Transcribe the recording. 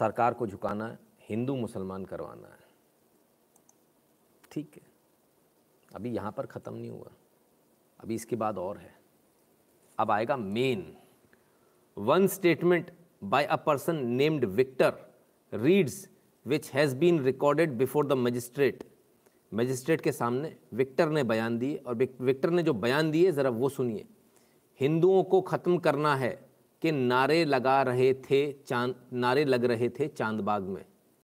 सरकार को झुकाना है हिंदू मुसलमान करवाना है ठीक है अभी यहाँ पर ख़त्म नहीं हुआ अभी इसके बाद और है अब आएगा main one statement by a person named Victor reads which has been recorded before the magistrate magistrate के सामने विक्टर ने बयान दिए और विक्टर ने जो बयान दिए ज़रा वो सुनिए हिंदुओं को ख़त्म करना है के नारे लगा रहे थे चांद नारे लग रहे थे चांदबाग में